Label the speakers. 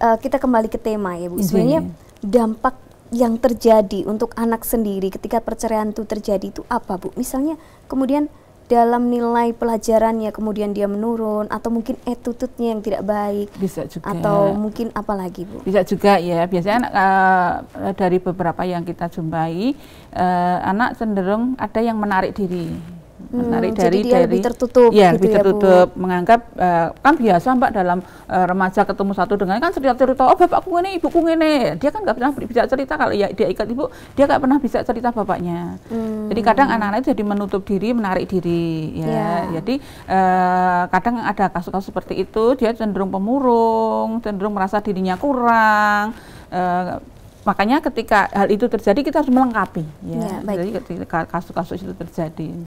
Speaker 1: uh, kita kembali ke tema ya Bu. Iya. Sebenarnya dampak yang terjadi untuk anak sendiri ketika perceraian itu terjadi itu apa Bu? Misalnya kemudian dalam nilai pelajarannya kemudian dia menurun atau mungkin attitude-nya yang tidak baik bisa juga atau mungkin apa lagi Bu bisa
Speaker 2: juga ya biasanya uh, dari beberapa yang kita jumpai uh, anak cenderung ada yang menarik diri
Speaker 1: Hmm, menarik dari jadi dia dari lebih tertutup
Speaker 2: ya gitu lebih ya, tertutup Bu. menganggap uh, kan biasa mbak dalam uh, remaja ketemu satu dengan kan cerita cerita oh bapakku ini ibuku ini dia kan nggak pernah bisa cerita kalau ya dia ikat ibu dia nggak pernah bisa cerita bapaknya
Speaker 3: hmm. jadi kadang
Speaker 2: anak-anak jadi menutup diri menarik diri ya yeah. jadi uh, kadang ada kasus-kasus seperti itu dia cenderung pemurung cenderung merasa dirinya kurang uh, makanya ketika hal itu terjadi kita harus melengkapi ya, ya baik. jadi ketika kasus-kasus itu terjadi